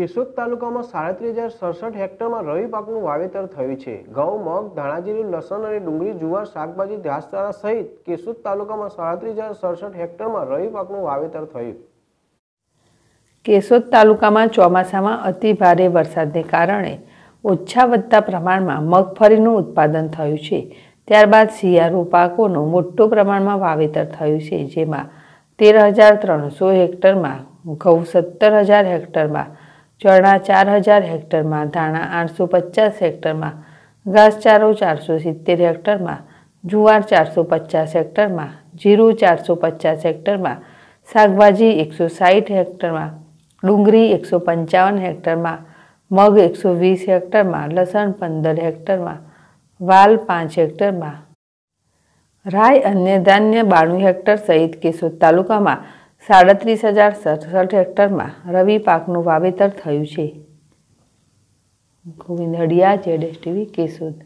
કેશોદ તાલુકામાં સાડત્રીસ હજાર સડસઠ હેક્ટરમાં રવિ પાકનું વાવેતર થયું છે ઘઉં મગ ધાણાજીરું લસણ અને ડુંગળી જુવાર શાકભાજી ઘાસચારા સહિત કેશોદ તાલુકામાં સાડત્રીસ હજાર સડસઠ હેક્ટરમાં રવિ પાકનું વાવેતર થયું કેશોદ તાલુકામાં ચોમાસામાં અતિ ભારે વરસાદને કારણે ઓછા વધતા પ્રમાણમાં મગફળીનું ઉત્પાદન થયું છે ત્યારબાદ શિયાળુ પાકોનું મોટું પ્રમાણમાં વાવેતર થયું છે જેમાં તેર હજાર ત્રણસો હેક્ટરમાં ઘઉં સત્તર હજાર હેક્ટરમાં ચણા ચાર હજાર હેક્ટરમાં ધાણા આઠસો પચાસ હેક્ટરમાં ઘાસચારો ચારસો સિત્તેર હેક્ટરમાં જુવાર ચારસો પચાસ હેક્ટરમાં જીરું ચારસો પચાસ હેક્ટરમાં શાકભાજી એકસો સાઠ હેક્ટરમાં ડુંગળી એકસો પંચાવન હેક્ટરમાં મગ એકસો વીસ હેક્ટરમાં લસણ પંદર હેક્ટરમાં વાલ પાંચ હેક્ટરમાં રાય અન્ય ધાન્ય બાણું હેક્ટર સહિત કેશોદ તાલુકામાં સાડત્રીસ હજાર સડસઠ હેક્ટરમાં રવિ પાકનું વાવેતર થયું છે Govind Hadiya Z S TV Keshod